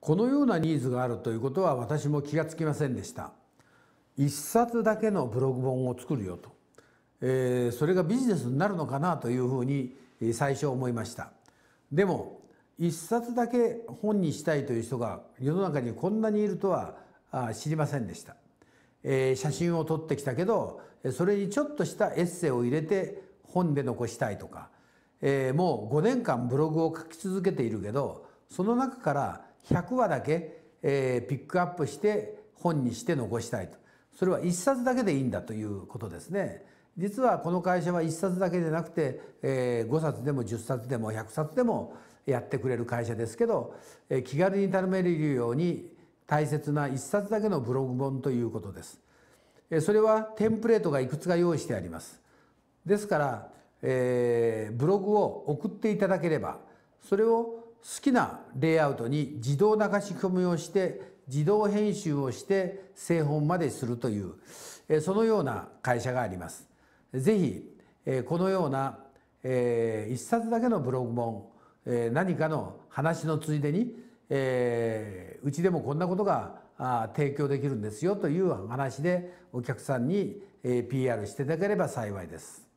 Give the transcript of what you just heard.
このようなニーズがあるということは私も気がつきませんでした一冊だけのブログ本を作るよと、えー、それがビジネスになるのかなというふうに最初思いましたでも一冊だけ本にしたいという人が世の中にこんなにいるとは知りませんでした、えー、写真を撮ってきたけどそれにちょっとしたエッセイを入れて本で残したいとか、えー、もう5年間ブログを書き続けているけどその中から100話だけ、えー、ピックアップして本にして残したいとそれは1冊だけでいいんだということですね。実はこの会社は1冊だけでなくて、えー、5冊でも10冊でも100冊でもやってくれる会社ですけど、えー、気軽に頼めれるように大切な1冊だけのブログ本ということです。えそれはテンプレートがいくつか用意してあります。ですから、えー、ブログを送っていただければそれを好きなレイアウトに自動流し込みをして自動編集をして製本までするというそのような会社があります。ぜひこのような一冊だけのブログ本何かの話のついでにうちでもこんなことが提供できるんですよという話でお客さんに PR していただければ幸いです。